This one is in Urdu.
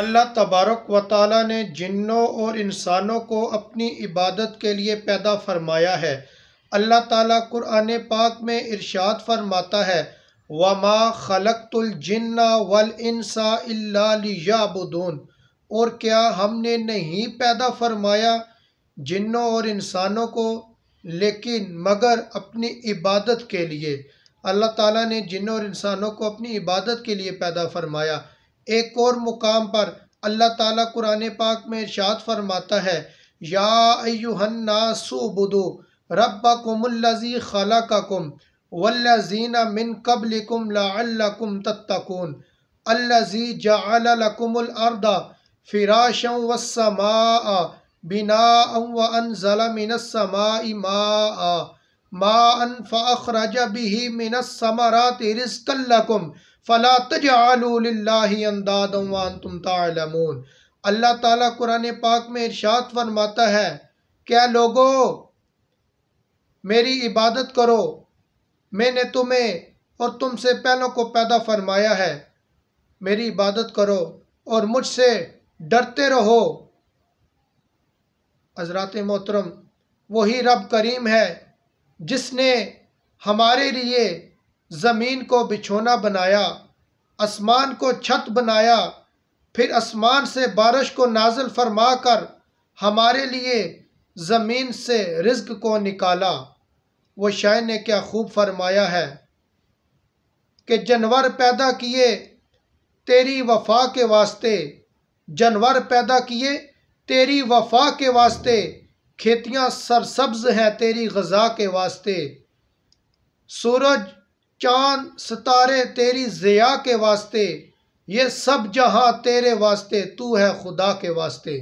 اللہ تبارک و تعالیٰ نے جنوں اور انسانوں کو اپنی عبادت کے لیے پیدا فرمایا ہے اللہ تعالیٰ قرآن پاک میں ارشاد فرماتا ہے وَمَا خَلَقْتُ الْجِنَّ وَالْإِنسَ إِلَّا لِيَعْبُدُونَ اور کیا ہم نے نہیں پیدا فرمایا جنوں اور انسانوں کو لیکن مگر اپنی عبادت کے لیے اللہ تعالیٰ نے جنوں اور انسانوں کو اپنی عبادت کے لیے پیدا فرمایا ایک اور مقام پر اللہ تعالیٰ قرآن پاک میں ارشاد فرماتا ہے یا ایوہ الناس عبدو ربکم اللذی خلقکم و من قبلکم لعلکم تتکون اللذی جعل تتقون الارض فراشا والسماء بناء وانزل من السماء بنا ما ان فاخرج به من الثمرات رزقا لكم فلا تجعلوا لله اندادا وانتم تعلمون اللہ تعالیٰ قرآن پاک میں ارشاد فرماتا ہے کیا لوگو میری عبادت کرو میں نے تمہیں اور تم سے پہلوں کو پیدا فرمایا ہے میری عبادت کرو اور مجھ سے ڈرتے رہو حضرات محترم وہی رب کریم ہے جس نے ہمارے لیے زمین کو بچھونا بنایا آسمان کو چھت بنایا پھر آسمان سے بارش کو نازل فرما کر ہمارے لیے زمین سے رزق کو نکالا وہ شاعر نے کیا خوب فرمایا ہے کہ جنور پیدا کیے تیری وفا کے واسطے جنور پیدا کیے تیری وفا کے واسطے کھیتیاں سرسبز ہیں تیری غذا کے واسطے سورج چاند ستارے تیری زیا کے واسطے یہ سب جہاں تیرے واسطے تو ہے خدا کے واسطے